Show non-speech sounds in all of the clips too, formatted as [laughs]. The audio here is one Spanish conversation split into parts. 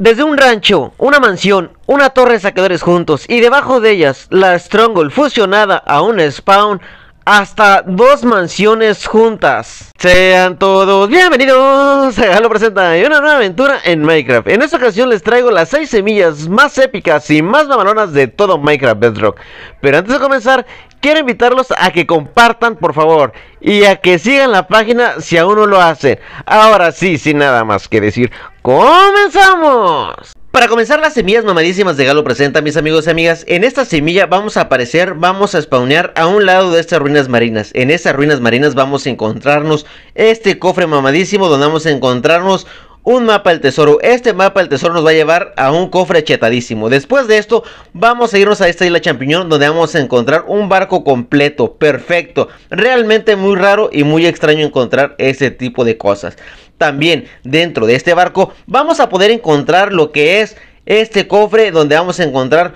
Desde un rancho, una mansión, una torre de saqueadores juntos y debajo de ellas la Stronghold fusionada a un spawn hasta dos mansiones juntas. Sean todos bienvenidos a [laughs] Lo Presenta y una nueva aventura en Minecraft. En esta ocasión les traigo las 6 semillas más épicas y más mamalonas de todo Minecraft Bedrock. Pero antes de comenzar, quiero invitarlos a que compartan por favor y a que sigan la página si aún no lo hacen. Ahora sí, sin nada más que decir, ¡Comenzamos! Para comenzar las semillas mamadísimas de Galo presenta mis amigos y amigas, en esta semilla vamos a aparecer, vamos a spawnear a un lado de estas ruinas marinas, en esas ruinas marinas vamos a encontrarnos este cofre mamadísimo donde vamos a encontrarnos un mapa del tesoro. Este mapa del tesoro nos va a llevar a un cofre chetadísimo. Después de esto, vamos a irnos a esta isla champiñón donde vamos a encontrar un barco completo, perfecto. Realmente muy raro y muy extraño encontrar ese tipo de cosas. También dentro de este barco vamos a poder encontrar lo que es este cofre donde vamos a encontrar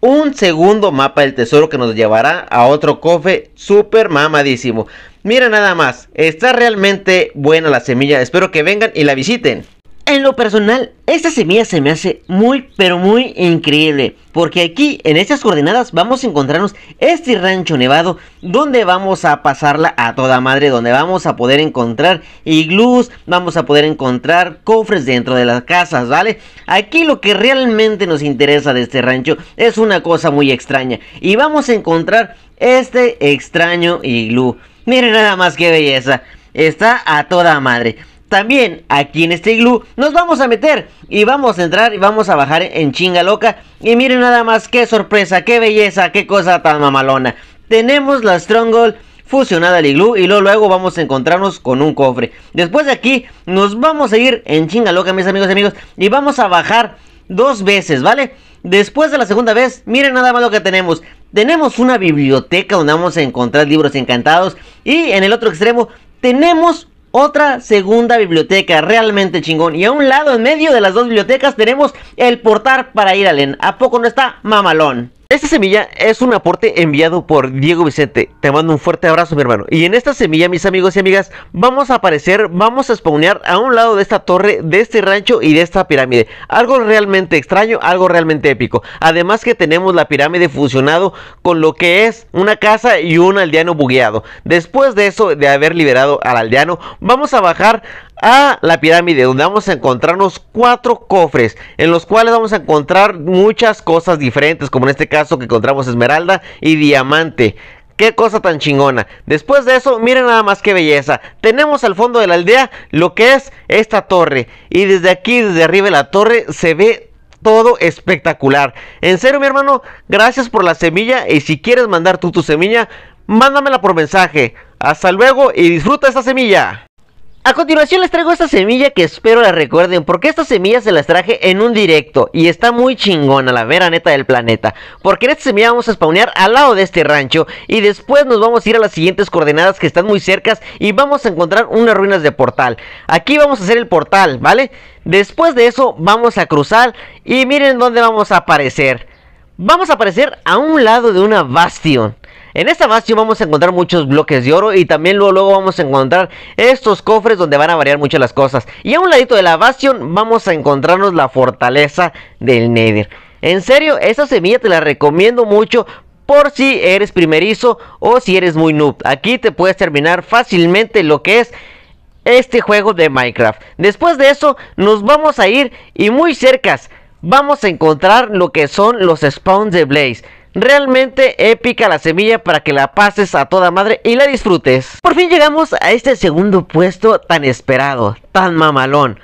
un segundo mapa del tesoro que nos llevará a otro cofre super mamadísimo. Mira nada más, está realmente buena la semilla, espero que vengan y la visiten. En lo personal, esta semilla se me hace muy pero muy increíble, porque aquí en estas coordenadas vamos a encontrarnos este rancho nevado donde vamos a pasarla a toda madre, donde vamos a poder encontrar iglús, vamos a poder encontrar cofres dentro de las casas, ¿vale? Aquí lo que realmente nos interesa de este rancho es una cosa muy extraña y vamos a encontrar este extraño iglú. Miren nada más que belleza, está a toda madre también aquí en este iglú nos vamos a meter y vamos a entrar y vamos a bajar en chinga loca. Y miren nada más qué sorpresa, qué belleza, qué cosa tan mamalona. Tenemos la Stronghold fusionada al iglú y luego, luego vamos a encontrarnos con un cofre. Después de aquí nos vamos a ir en chinga loca mis amigos y amigos y vamos a bajar dos veces, ¿vale? Después de la segunda vez, miren nada más lo que tenemos. Tenemos una biblioteca donde vamos a encontrar libros encantados y en el otro extremo tenemos otra segunda biblioteca, realmente chingón. Y a un lado, en medio de las dos bibliotecas, tenemos el portal para ir ¿A poco no está mamalón? Esta semilla es un aporte enviado por Diego Vicente. Te mando un fuerte abrazo, mi hermano. Y en esta semilla, mis amigos y amigas, vamos a aparecer, vamos a spawnear a un lado de esta torre, de este rancho y de esta pirámide. Algo realmente extraño, algo realmente épico. Además que tenemos la pirámide fusionado con lo que es una casa y un aldeano bugueado. Después de eso, de haber liberado al aldeano, vamos a bajar a la pirámide donde vamos a encontrarnos cuatro cofres en los cuales vamos a encontrar muchas cosas diferentes como en este caso que encontramos esmeralda y diamante. Qué cosa tan chingona. Después de eso, miren nada más qué belleza. Tenemos al fondo de la aldea lo que es esta torre. Y desde aquí, desde arriba de la torre, se ve todo espectacular. En serio, mi hermano, gracias por la semilla. Y si quieres mandar tú tu semilla, mándamela por mensaje. Hasta luego y disfruta esta semilla. A continuación les traigo esta semilla que espero la recuerden porque esta semilla se las traje en un directo y está muy chingona la vera neta del planeta. Porque en esta semilla vamos a spawnear al lado de este rancho y después nos vamos a ir a las siguientes coordenadas que están muy cercas y vamos a encontrar unas ruinas de portal. Aquí vamos a hacer el portal, ¿vale? Después de eso vamos a cruzar y miren dónde vamos a aparecer. Vamos a aparecer a un lado de una bastión. En esta bastión vamos a encontrar muchos bloques de oro y también luego, luego vamos a encontrar estos cofres donde van a variar muchas las cosas. Y a un ladito de la Bastion vamos a encontrarnos la fortaleza del Nether. En serio, esta semilla te la recomiendo mucho por si eres primerizo o si eres muy noob. Aquí te puedes terminar fácilmente lo que es este juego de Minecraft. Después de eso nos vamos a ir y muy cerca vamos a encontrar lo que son los spawns de Blaze. Realmente épica la semilla para que la pases a toda madre y la disfrutes. Por fin llegamos a este segundo puesto tan esperado, tan mamalón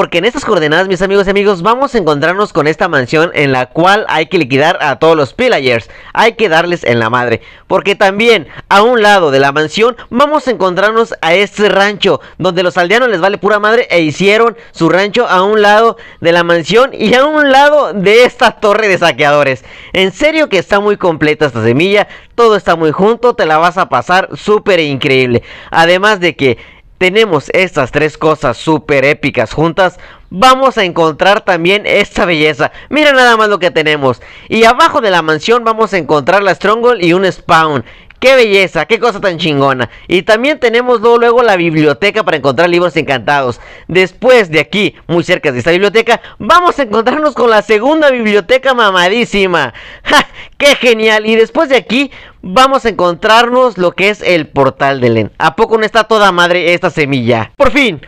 porque en estas coordenadas, mis amigos y amigos, vamos a encontrarnos con esta mansión en la cual hay que liquidar a todos los pillagers. Hay que darles en la madre, porque también a un lado de la mansión vamos a encontrarnos a este rancho donde los aldeanos les vale pura madre e hicieron su rancho a un lado de la mansión y a un lado de esta torre de saqueadores. En serio que está muy completa esta semilla, todo está muy junto, te la vas a pasar súper increíble. Además de que tenemos estas tres cosas súper épicas juntas, vamos a encontrar también esta belleza. Mira nada más lo que tenemos. Y abajo de la mansión vamos a encontrar la Stronghold y un Spawn. Qué belleza, qué cosa tan chingona. Y también tenemos luego, la biblioteca para encontrar libros encantados. Después de aquí, muy cerca de esta biblioteca, vamos a encontrarnos con la segunda biblioteca mamadísima. [laughs] ¡Ja! ¡Qué genial! Y después de aquí, vamos a encontrarnos lo que es el portal de Len. ¿A poco no está toda madre esta semilla? Por fin,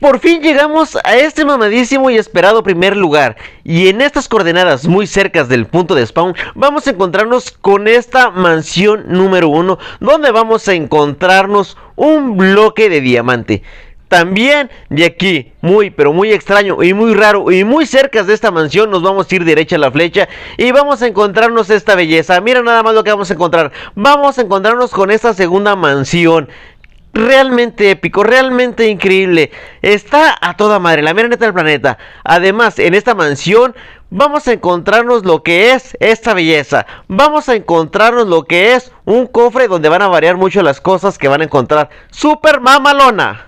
por fin llegamos a este mamadísimo y esperado primer lugar y en estas coordenadas muy cercas del punto de spawn vamos a encontrarnos con esta mansión número uno. donde vamos a encontrarnos un bloque de diamante. También de aquí, muy pero muy extraño y muy raro y muy cerca de esta mansión nos vamos a ir derecha a la flecha y vamos a encontrarnos esta belleza. Mira nada más lo que vamos a encontrar. Vamos a encontrarnos con esta segunda mansión realmente épico, realmente increíble. Está a toda madre, la mera neta del planeta. Además, en esta mansión vamos a encontrarnos lo que es esta belleza. Vamos a encontrarnos lo que es un cofre donde van a variar mucho las cosas que van a encontrar. ¡Super mamalona!